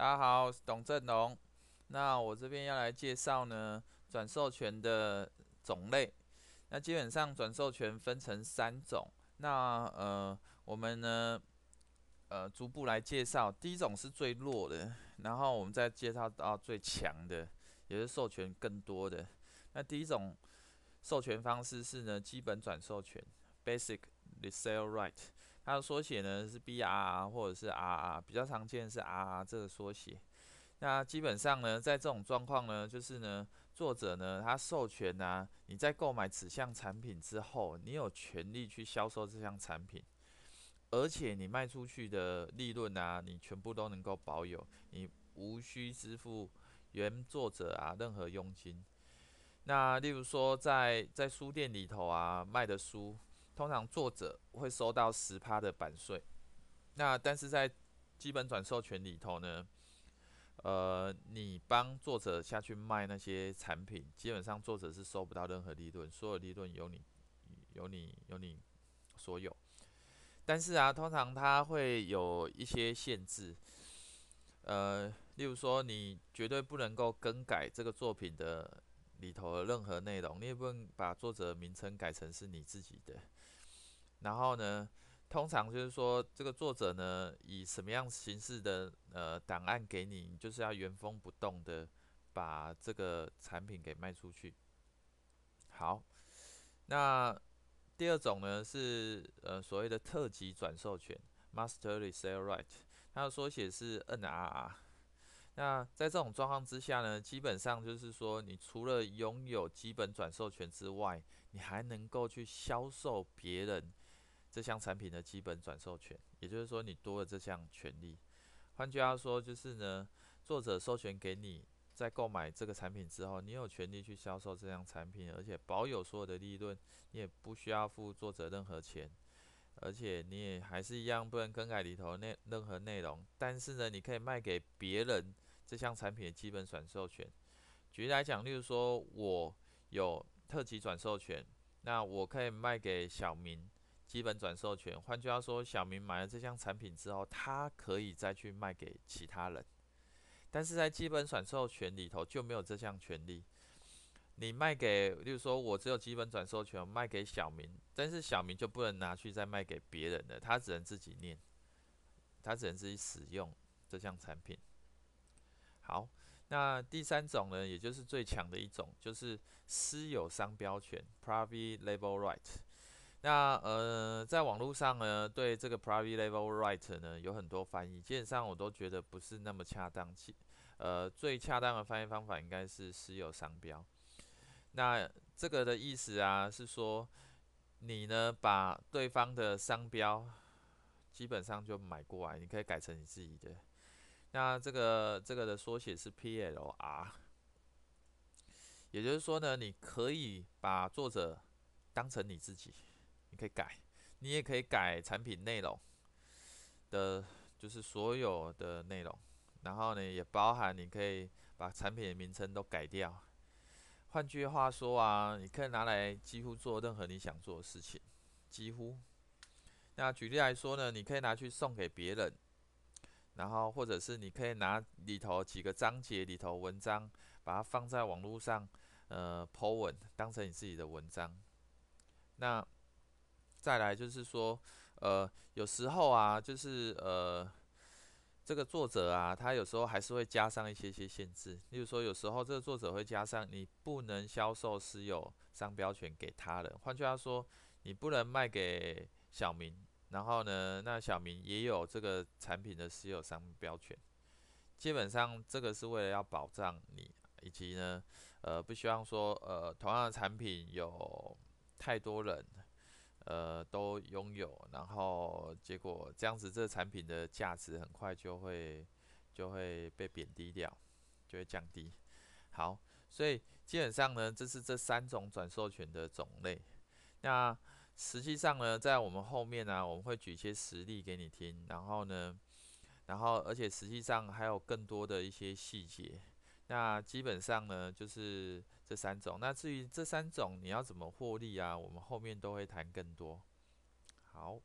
大家好，我是董振龙。那我这边要来介绍呢转授权的种类。那基本上转授权分成三种。那呃，我们呢呃逐步来介绍。第一种是最弱的，然后我们再介绍到最强的，也是授权更多的。那第一种授权方式是呢基本转授权 （basic resale right）。它的缩写呢是 BR 或者是 RR，比较常见是 RR 这个缩写。那基本上呢，在这种状况呢，就是呢，作者呢他授权啊，你在购买此项产品之后，你有权利去销售这项产品，而且你卖出去的利润啊，你全部都能够保有，你无需支付原作者啊任何佣金。那例如说在在书店里头啊卖的书。通常作者会收到十趴的版税，那但是在基本转授权里头呢，呃，你帮作者下去卖那些产品，基本上作者是收不到任何利润，所有利润由你、由你、由你所有。但是啊，通常他会有一些限制，呃，例如说你绝对不能够更改这个作品的里头的任何内容，你也不能把作者名称改成是你自己的。然后呢，通常就是说，这个作者呢，以什么样形式的呃档案给你，就是要原封不动的把这个产品给卖出去。好，那第二种呢是呃所谓的特级转授权 （masterly s e l e right），它的缩写是 NRR。那在这种状况之下呢，基本上就是说，你除了拥有基本转授权之外，你还能够去销售别人。这项产品的基本转授权，也就是说你多了这项权利。换句话说，就是呢，作者授权给你，在购买这个产品之后，你有权利去销售这项产品，而且保有所有的利润，你也不需要付作者任何钱。而且你也还是一样不能更改里头内任何内容，但是呢，你可以卖给别人这项产品的基本转授权。举例来讲，例如说我有特级转授权，那我可以卖给小明。基本转授权，换句话说，小明买了这项产品之后，他可以再去卖给其他人。但是在基本转授权里头就没有这项权利。你卖给，例如说，我只有基本转授权，卖给小明，但是小明就不能拿去再卖给别人了，他只能自己念，他只能自己使用这项产品。好，那第三种呢，也就是最强的一种，就是私有商标权 （Private Label Right）。那呃，在网络上呢，对这个 private level right 呢有很多翻译，基本上我都觉得不是那么恰当。其呃，最恰当的翻译方法应该是私有商标。那这个的意思啊，是说你呢把对方的商标基本上就买过来，你可以改成你自己的。那这个这个的缩写是 PLR，也就是说呢，你可以把作者当成你自己。你可以改，你也可以改产品内容的，就是所有的内容。然后呢，也包含你可以把产品的名称都改掉。换句话说啊，你可以拿来几乎做任何你想做的事情，几乎。那举例来说呢，你可以拿去送给别人，然后或者是你可以拿里头几个章节里头文章，把它放在网络上，呃，po 文当成你自己的文章。那再来就是说，呃，有时候啊，就是呃，这个作者啊，他有时候还是会加上一些些限制，例如说，有时候这个作者会加上你不能销售私有商标权给他人，换句话说，你不能卖给小明。然后呢，那小明也有这个产品的私有商标权。基本上，这个是为了要保障你，以及呢，呃，不希望说，呃，同样的产品有太多人。呃，都拥有，然后结果这样子，这个产品的价值很快就会就会被贬低掉，就会降低。好，所以基本上呢，这是这三种转授权的种类。那实际上呢，在我们后面呢，我们会举一些实例给你听，然后呢，然后而且实际上还有更多的一些细节。那基本上呢，就是这三种。那至于这三种你要怎么获利啊？我们后面都会谈更多。好。